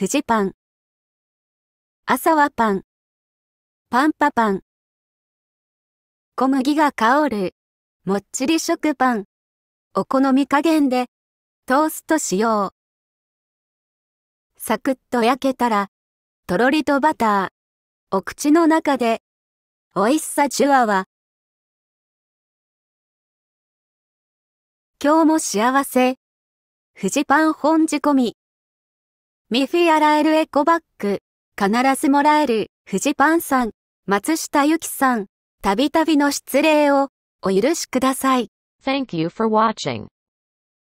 富士パン。朝はパン。パンパパン。小麦が香る。もっちり食パン。お好み加減で、トーストしよう。サクッと焼けたら、とろりとバター。お口の中で、美味しさじゅわは。今日も幸せ。フジパン本仕込み。ミフィアラエルエコバッグ、必ずもらえる、フジパンさん、松下ゆきさん、たびたびの失礼を、お許しください。Thank you for watching.